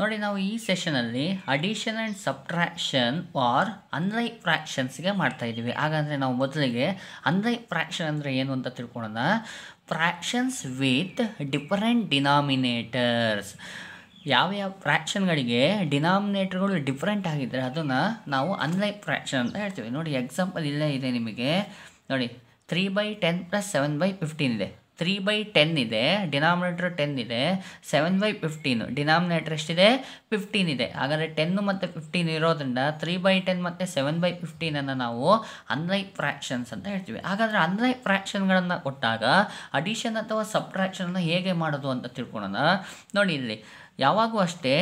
ನೋಡಿ ನಾವು ಈ ಸೆಷನಲ್ಲಿ addition and subtraction of unlike ಫ್ರ್ಯಾಕ್ಷನ್ಸ್ಗೆ ಇದ್ದೀವಿ ಹಾಗಾದರೆ ನಾವು ಮೊದಲಿಗೆ ಅನ್ಲೈ ಫ್ರ್ಯಾಕ್ಷನ್ ಅಂದರೆ ಏನು ಅಂತ ತಿಳ್ಕೊಳೋಣ ಫ್ರ್ಯಾಕ್ಷನ್ಸ್ ವಿತ್ ಡಿಫರೆಂಟ್ ಡಿನಾಮಿನೇಟರ್ಸ್ ಯಾವ್ಯಾವ ಫ್ರ್ಯಾಕ್ಷನ್ಗಳಿಗೆ ಡಿನಾಮಿನೇಟರ್ಗಳು ಡಿಫ್ರೆಂಟ್ ಆಗಿದ್ದರೆ ಅದನ್ನು ನಾವು ಅನ್ಲೈ ಫ್ರ್ಯಾಕ್ಷನ್ ಅಂತ ಹೇಳ್ತೀವಿ ನೋಡಿ ಎಕ್ಸಾಂಪಲ್ ಇಲ್ಲೇ ಇದೆ ನಿಮಗೆ ನೋಡಿ three by ten plus seven by fifteen ಇದೆ ತ್ರೀ ಬೈ ಟೆನ್ ಇದೆ ಡಿನಾಮಿನೇಟ್ರ್ ಟೆನ್ ಇದೆ ಸೆವೆನ್ ಬೈ ಫಿಫ್ಟೀನು ಡಿನಾಮಿನೇಟ್ರ್ ಎಷ್ಟಿದೆ ಫಿಫ್ಟೀನ್ ಇದೆ ಹಾಗಾದರೆ ಟೆನ್ನು ಮತ್ತು ಫಿಫ್ಟೀನ್ ಇರೋದ್ರಿಂದ ತ್ರೀ ಬೈ ಟೆನ್ ಮತ್ತು ಸೆವೆನ್ ಬೈ ಫಿಫ್ಟೀನನ್ನು ನಾವು ಅನ್ಲೈಕ್ ಫ್ರ್ಯಾಕ್ಷನ್ಸ್ ಅಂತ ಹೇಳ್ತೀವಿ ಹಾಗಾದರೆ ಅನ್ಲೈಕ್ ಫ್ರ್ಯಾಕ್ಷನ್ಗಳನ್ನು ಕೊಟ್ಟಾಗ ಅಡಿಷನ್ ಅಥವಾ ಸಬ್ ಫ್ರ್ಯಾಕ್ಷನನ್ನು ಹೇಗೆ ಮಾಡೋದು ಅಂತ ತಿಳ್ಕೊಳೋಣ ನೋಡಿ ಇಲ್ಲಿ ಯಾವಾಗೂ ಅಷ್ಟೇ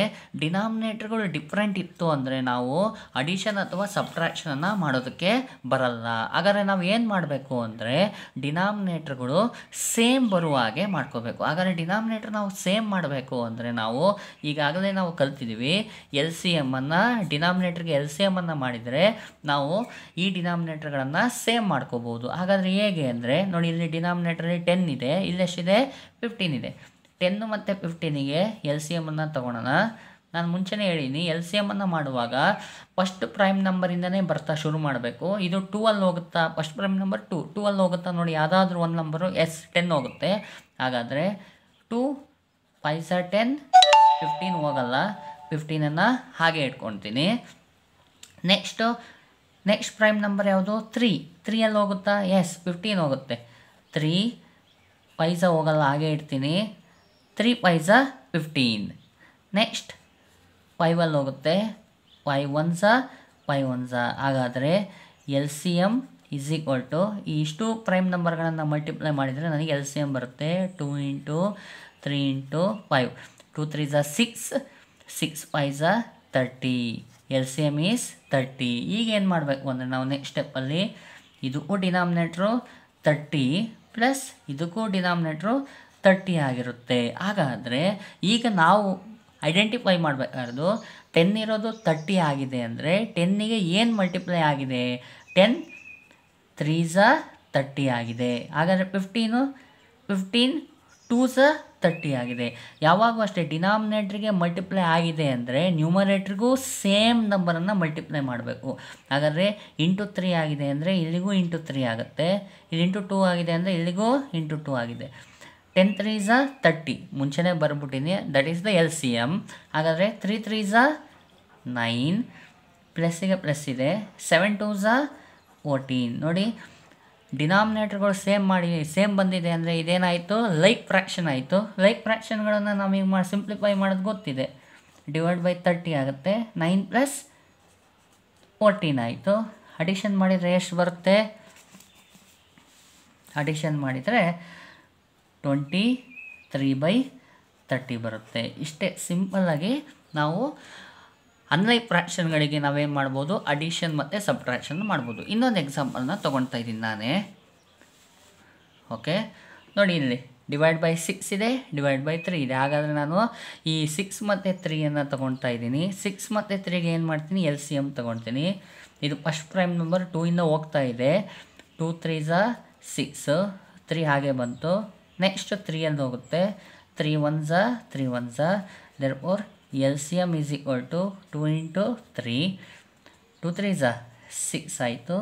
ಡಿನಾಮಿನೇಟರ್ಗಳು ಡಿಫ್ರೆಂಟ್ ಇತ್ತು ಅಂದರೆ ನಾವು ಅಡಿಷನ್ ಅಥವಾ ಸಬ್ಟ್ರಾಕ್ಷನನ್ನು ಮಾಡೋದಕ್ಕೆ ಬರಲ್ಲ ಹಾಗಾದರೆ ನಾವು ಏನು ಮಾಡಬೇಕು ಅಂದರೆ ಡಿನಾಮಿನೇಟರ್ಗಳು ಸೇಮ್ ಬರುವ ಹಾಗೆ ಮಾಡ್ಕೋಬೇಕು ಹಾಗಾದರೆ ಡಿನಾಮಿನೇಟರ್ ನಾವು ಸೇಮ್ ಮಾಡಬೇಕು ಅಂದರೆ ನಾವು ಈಗಾಗಲೇ ನಾವು ಕಲ್ತಿದ್ದೀವಿ ಎಲ್ ಸಿ ಎಮ್ಮನ್ನು ಡಿನಾಮಿನೇಟರ್ಗೆ ಎಲ್ ಸಿ ಎಮ್ಮನ್ನು ಮಾಡಿದರೆ ನಾವು ಈ ಡಿನಾಮಿನೇಟರ್ಗಳನ್ನು ಸೇಮ್ ಮಾಡ್ಕೋಬೋದು ಹಾಗಾದರೆ ಹೇಗೆ ಅಂದರೆ ನೋಡಿ ಇಲ್ಲಿ ಡಿನಾಮಿನೇಟರ್ ಟೆನ್ ಇದೆ ಇಲ್ಲೆಷ್ಟಿದೆ ಫಿಫ್ಟೀನ್ ಇದೆ ಟೆನ್ನು ಮತ್ತು ಫಿಫ್ಟೀನಿಗೆ ಎಲ್ ಸಿ ಎಮನ್ನು ತೊಗೊಳೋಣ ನಾನು ಮುಂಚೆನೇ ಹೇಳೀನಿ ಎಲ್ ಸಿ ಎಮನ್ನು ಮಾಡುವಾಗ ಫಸ್ಟ್ ಪ್ರೈಮ್ ನಂಬರಿಂದನೇ ಬರ್ತಾ ಶುರು ಮಾಡಬೇಕು ಇದು ಟೂ ಅಲ್ಲಿ ಹೋಗುತ್ತಾ first prime number two two ಅಲ್ಲಿ ಹೋಗುತ್ತಾ ನೋಡಿ ಯಾವುದಾದ್ರೂ ಒಂದು ನಂಬರು ಎಸ್ ಟೆನ್ ಹೋಗುತ್ತೆ ಹಾಗಾದರೆ two fives ten fifteen ಹೋಗಲ್ಲ ಫಿಫ್ಟೀನನ್ನು ಹಾಗೆ ಇಟ್ಕೊತೀನಿ ನೆಕ್ಸ್ಟು ನೆಕ್ಸ್ಟ್ ಪ್ರೈಮ್ ನಂಬರ್ ಯಾವುದು ತ್ರೀ ತ್ರೀಯಲ್ಲಿ ಹೋಗುತ್ತಾ ಎಸ್ ಫಿಫ್ಟೀನ್ ಹೋಗುತ್ತೆ ತ್ರೀ ಪೈಸ ಹೋಗಲ್ಲ ಹಾಗೆ ಇಡ್ತೀನಿ three fives fifteen next five one ಹೋಗುತ್ತೆ five ones five ones ಹಾಗಾದರೆ L C M is equal to ಇಷ್ಟು ಪ್ರೈಮ್ ನಂಬರ್ಗಳನ್ನು ಮಲ್ಟಿಪ್ಲೈ ಮಾಡಿದರೆ ನನಗೆ ಎಲ್ ಸಿ ಎಮ್ ಬರುತ್ತೆ two into three into five two threes six six five ಝ thirty L C M is thirty ಈಗ ಏನು ಮಾಡಬೇಕು ಅಂದರೆ ನಾವು ನೆಕ್ಸ್ಟ್ ಸ್ಟೆಪ್ಪಲ್ಲಿ ಇದಕ್ಕೂ ಡಿನಾಮಿನೇಟ್ರು ತರ್ಟಿ ಪ್ಲಸ್ ಇದಕ್ಕೂ ಡಿನಾಮಿನೇಟ್ರು ತರ್ಟಿ ಆಗಿರುತ್ತೆ ಹಾಗಾದರೆ ಈಗ ನಾವು ಐಡೆಂಟಿಫೈ ಮಾಡಬೇಕಾದ್ದು ಟೆನ್ ಇರೋದು ತರ್ಟಿ ಆಗಿದೆ ಅಂದರೆ ಟೆನ್ನಿಗೆ ಏನು ಮಲ್ಟಿಪ್ಲೈ ಆಗಿದೆ ಟೆನ್ ತ್ರೀ ಸ ತರ್ಟಿ ಆಗಿದೆ ಹಾಗಾದರೆ fifteen fifteen twos thirty ಆಗಿದೆ ಯಾವಾಗೂ ಅಷ್ಟೇ ಡಿನಾಮಿನೇಟ್ರಿಗೆ ಮಲ್ಟಿಪ್ಲೈ ಆಗಿದೆ ಅಂದರೆ ನ್ಯೂಮರೇಟ್ರಿಗೂ ಸೇಮ್ ನಂಬರನ್ನು ಮಲ್ಟಿಪ್ಲೈ ಮಾಡಬೇಕು ಹಾಗಾದರೆ ಇಂಟು ತ್ರೀ ಆಗಿದೆ ಅಂದರೆ ಇಲ್ಲಿಗೂ ಇಂಟು ತ್ರೀ ಆಗುತ್ತೆ ಇಲ್ಲಿ ಇಂಟು ಟೂ ಆಗಿದೆ ಅಂದರೆ ಇಲ್ಲಿಗೂ ಇಂಟು ಟೂ ಆಗಿದೆ ಟೆನ್ ತ್ರೀ ಝ ತರ್ಟಿ ಮುಂಚೆನೇ ಬರ್ಬಿಟ್ಟಿನಿ that is the L C M ಹಾಗಾದರೆ ತ್ರೀ ತ್ರೀ ಝ ನೈನ್ ಪ್ಲಸ್ಸಿಗೆ ಪ್ಲಸ್ ಇದೆ ಸೆವೆನ್ ಟೂ ಝ ಫೋರ್ಟೀನ್ ನೋಡಿ ಡಿನಾಮಿನೇಟರ್ಗಳು ಸೇಮ್ ಮಾಡಿ ಸೇಮ್ ಬಂದಿದೆ ಅಂದರೆ ಇದೇನಾಯಿತು ಲೈಕ್ ಫ್ರ್ಯಾಕ್ಷನ್ ಆಯಿತು ಲೈಕ್ ಫ್ರ್ಯಾಕ್ಷನ್ಗಳನ್ನು ನಾವೀಗ ಮಾಡಿ ಸಿಂಪ್ಲಿಫೈ ಮಾಡೋದು ಗೊತ್ತಿದೆ ಡಿವೈಡ್ ಬೈ ತರ್ಟಿ ಆಗುತ್ತೆ ನೈನ್ ಪ್ಲಸ್ ಫೋರ್ಟೀನ್ ಆಯಿತು ಅಡಿಷನ್ ಮಾಡಿದರೆ ಎಷ್ಟು ಬರುತ್ತೆ ಅಡಿಷನ್ ಮಾಡಿದರೆ ಟ್ವೆಂಟಿ ತ್ರೀ ಬೈ ತರ್ಟಿ ಬರುತ್ತೆ ಇಷ್ಟೇ ಸಿಂಪಲ್ಲಾಗಿ ನಾವು ಅನ್ಲೈ ಫ್ರ್ಯಾಕ್ಷನ್ಗಳಿಗೆ ನಾವೇನು ಮಾಡ್ಬೋದು ಅಡಿಷನ್ ಮತ್ತು ಸಬ್ಟ್ರಾಕ್ಷನ್ ಮಾಡ್ಬೋದು ಇನ್ನೊಂದು ಎಕ್ಸಾಂಪಲ್ನ ತೊಗೊಳ್ತಾ ಇದ್ದೀನಿ ನಾನೇ ಓಕೆ ನೋಡಿ ಇಲ್ಲಿ ಡಿವೈಡ್ ಬೈ ಸಿಕ್ಸ್ ಇದೆ ಡಿವೈಡ್ ಬೈ ತ್ರೀ ಇದೆ ಹಾಗಾದರೆ ನಾನು ಈ ಸಿಕ್ಸ್ ಮತ್ತು ತ್ರೀಯನ್ನು ತೊಗೊಳ್ತಾ ಇದ್ದೀನಿ ಸಿಕ್ಸ್ ಮತ್ತು ತ್ರೀಗೆ ಏನು ಮಾಡ್ತೀನಿ ಎಲ್ ಸಿ ಎಮ್ ತೊಗೊಳ್ತೀನಿ ಇದು ಫಸ್ಟ್ ಪ್ರೈಮ್ ನಂಬರ್ ಟೂ ಇಂದ ಹೋಗ್ತಾ ಇದೆ two threes six three ಹಾಗೆ ಬಂತು ನೆಕ್ಸ್ಟ್ ತ್ರೀ ಅಲ್ಲಿ ಹೋಗುತ್ತೆ three ones three ones therefore L C M is equal to two into three two threes six ಆಯಿತು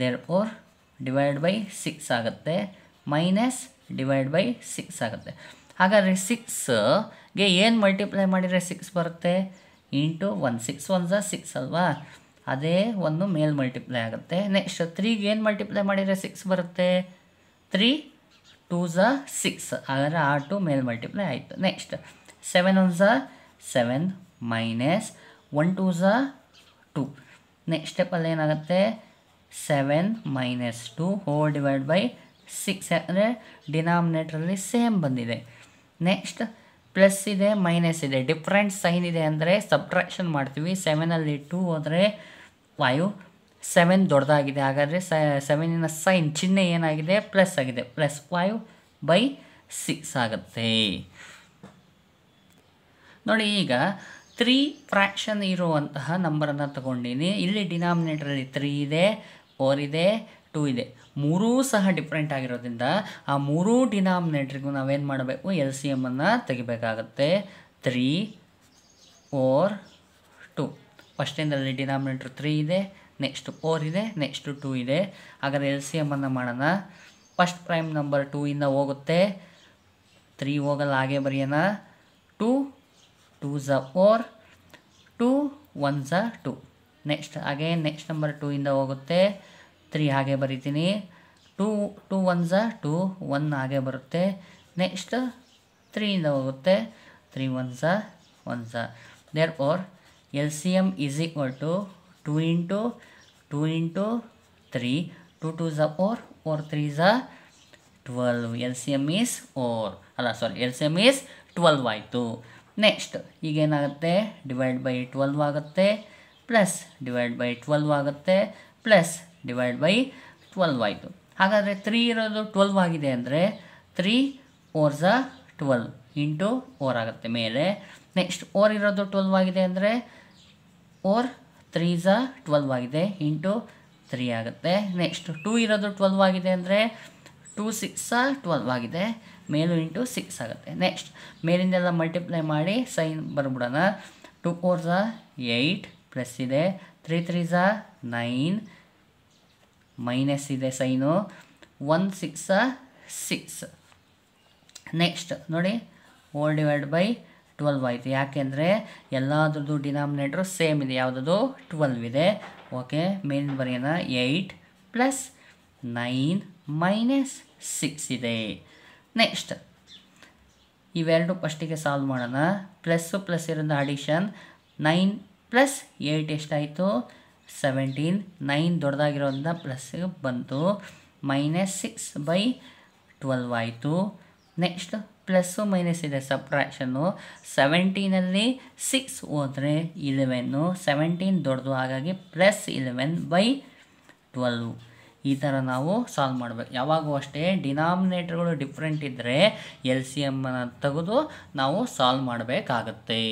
therefore divide by six ಆಗುತ್ತೆ minus divide by six ಆಗುತ್ತೆ ಹಾಗಾದರೆ ಸಿಕ್ಸ್ಗೆ ಏನು multiply ಮಾಡಿದರೆ six ಬರುತ್ತೆ into one six ones six ಅಲ್ವಾ ಅದೇ ಒಂದು ಮೇಲ್ ಮಲ್ಟಿಪ್ಲೈ ಆಗುತ್ತೆ ನೆಕ್ಸ್ಟ್ ತ್ರೀಗೆ ಏನು ಮಲ್ಟಿಪ್ಲೈ ಮಾಡಿದರೆ ಸಿಕ್ಸ್ ಬರುತ್ತೆ ತ್ರೀ ಟೂ ಝ ಸಿಕ್ಸ್ ಹಾಗಾದರೆ ಆ ಟು ಮೇಲೆ ಮಲ್ಟಿಪ್ಲೈ ಆಯಿತು next seven ones seven minus one twos two next ಸ್ಟೆಪ್ಪಲ್ಲಿ ಏನಾಗುತ್ತೆ seven minus two whole divide by six ಅಂದರೆ ಡಿನಾಮಿನೇಟ್ರಲ್ಲಿ ಸೇಮ್ ಬಂದಿದೆ ನೆಕ್ಸ್ಟ್ ಪ್ಲಸ್ ಇದೆ ಮೈನಸ್ ಇದೆ ಡಿಫ್ರೆಂಟ್ ಸೈನ್ ಇದೆ ಅಂದರೆ ಸಬ್ಟ್ರಾಕ್ಷನ್ ಮಾಡ್ತೀವಿ ಸೆವೆನಲ್ಲಿ ಟು ಹೋದರೆ ಫೈವ್ ಸೆವೆನ್ ದೊಡ್ಡದಾಗಿದೆ ಹಾಗಾದರೆ ಸೆವೆನಿನ ಸೈನ್ ಚಿಹ್ನೆ ಏನಾಗಿದೆ ಪ್ಲಸ್ ಆಗಿದೆ ಪ್ಲಸ್ ಫೈವ್ ಬೈ ಸಿಕ್ಸ್ ಆಗುತ್ತೆ ನೋಡಿ ಈಗ ತ್ರೀ ಫ್ರ್ಯಾಕ್ಷನ್ ಇರುವಂತಹ ನಂಬರನ್ನು ತಗೊಂಡಿನಿ ಇಲ್ಲಿ ಡಿನಾಮಿನೇಟ್ರಲ್ಲಿ ತ್ರೀ ಇದೆ ಫೋರ್ ಇದೆ ಟೂ ಇದೆ ಮೂರೂ ಸಹ ಡಿಫ್ರೆಂಟ್ ಆಗಿರೋದ್ರಿಂದ ಆ ಮೂರೂ ಡಿನಾಮಿನೇಟ್ರಿಗೂ ನಾವೇನು ಮಾಡಬೇಕು ಎಲ್ ಸಿ ಎಮನ್ನು ತೆಗಿಬೇಕಾಗತ್ತೆ ತ್ರೀ ಫೋರ್ ಟು ಫಸ್ಟಿಂದಲ್ಲಿ ಡಿನಾಮಿನೇಟ್ರ್ ತ್ರೀ ಇದೆ ನೆಕ್ಸ್ಟ್ ಫೋರ್ ಇದೆ ನೆಕ್ಸ್ಟ್ ಟೂ ಇದೆ ಹಾಗಾದರೆ ಎಲ್ ಸಿ ಎಮನ್ನು ಮಾಡೋಣ ಫಸ್ಟ್ ಪ್ರೈಮ್ ನಂಬರ್ ಟೂ ಇಂದ ಹೋಗುತ್ತೆ ತ್ರೀ ಹೋಗಲ್ಲ ಹಾಗೆ ಬರೆಯೋಣ two twos four two ones two next ಹಾಗೆ ನೆಕ್ಸ್ಟ್ ನಂಬರ್ ಟೂ ಇಂದ ಹೋಗುತ್ತೆ ತ್ರೀ ಹಾಗೆ ಬರಿತೀನಿ two two ones two one ಹಾಗೆ ಬರುತ್ತೆ ನೆಕ್ಸ್ಟ್ ತ್ರೀಯಿಂದ ಹೋಗುತ್ತೆ three ones ones therefore L C M is equal to 2 into 2 into 3 2 2 is 4 4 3 L C M is or ಅಲ್ಲ sorry M is twelve ಆಯಿತು next ಈಗ ಏನಾಗುತ್ತೆ divide by twelve ಆಗುತ್ತೆ plus divide by twelve ಆಗುತ್ತೆ plus divide by twelve ಆಯಿತು ಹಾಗಾದರೆ three ಇರೋದು twelve ಆಗಿದೆ ಅಂದರೆ three fours twelve into four ಆಗುತ್ತೆ ಮೇಲೆ ನೆಕ್ಸ್ಟ್ ಓರ್ ಇರೋದು ಟ್ವೆಲ್ವ್ ಆಗಿದೆ ಅಂದರೆ ಓರ್ ತ್ರೀ ಝ ಟ್ವೆಲ್ವ್ ಆಗಿದೆ ಇಂಟು ತ್ರೀ ಆಗುತ್ತೆ ನೆಕ್ಸ್ಟ್ ಟೂ ಇರೋದು ಟ್ವೆಲ್ವ್ ಆಗಿದೆ ಅಂದರೆ ಟೂ ಸಿಕ್ಸ ಟ್ವೆಲ್ವ್ ಆಗಿದೆ ಮೇಲು ಇಂಟು ಸಿಕ್ಸ್ ಆಗುತ್ತೆ ನೆಕ್ಸ್ಟ್ ಮೇಲಿಂದೆಲ್ಲ ಮಲ್ಟಿಪ್ಲೈ ಮಾಡಿ ಸೈನ್ ಬರ್ಬಿಡೋಣ two fours eight plus ಇದೆ three threes nine minus ಇದೆ sign one sixes six next ನೋಡಿ ಓಲ್ ಡಿವೈಡ್ ಬೈ ಟ್ವೆಲ್ವ್ ಆಯಿತು ಯಾಕೆಂದರೆ ಎಲ್ಲದ್ರದ್ದು ಡಿನಾಮಿನೇಟ್ರು ಸೇಮ್ ಇದೆ ಯಾವುದದು ಟ್ವೆಲ್ವ್ ಇದೆ ಓಕೆ ಮೇನ್ ಬರೆಯೋಣ eight plus nine minus six ಇದೆ ನೆಕ್ಸ್ಟ್ ಇವೆರಡು ಫಸ್ಟಿಗೆ ಸಾಲ್ವ್ ಮಾಡೋಣ ಪ್ಲಸ್ಸು ಪ್ಲಸ್ ಇರೋದು ಅಡಿಷನ್ ನೈನ್ ಪ್ಲಸ್ ಏಯ್ಟ್ ಎಷ್ಟಾಯಿತು ಸೆವೆಂಟೀನ್ ನೈನ್ ದೊಡ್ಡದಾಗಿರೋದ್ರಿಂದ ಪ್ಲಸ್ಸಿಗೆ ಬಂತು ಮೈನಸ್ ಸಿಕ್ಸ್ ಬೈ ಟ್ವೆಲ್ವ್ ಆಯಿತು ನೆಕ್ಸ್ಟ್ ಪ್ಲಸ್ಸು ಮೈನಸ್ ಇದೆ ಸಪ್ರಾಕ್ಷನ್ನು ಸೆವೆಂಟೀನಲ್ಲಿ ಸಿಕ್ಸ್ ಹೋದರೆ ಇಲೆವೆನ್ನು ಸೆವೆಂಟೀನ್ ದೊಡ್ಡದು ಹಾಗಾಗಿ ಪ್ಲಸ್ ಇಲೆವೆನ್ ಬೈ ಟ್ವೆಲ್ವ್ ಈ ಥರ ನಾವು ಸಾಲ್ವ್ ಮಾಡಬೇಕು ಯಾವಾಗೂ ಅಷ್ಟೇ ಡಿನಾಮಿನೇಟ್ರ್ಗಳು ಡಿಫ್ರೆಂಟ್ ಇದ್ದರೆ ಎಲ್ ಸಿ ಎಮ್ಮನ್ನು ತೆಗೆದು ನಾವು ಸಾಲ್ವ್ ಮಾಡಬೇಕಾಗತ್ತೆ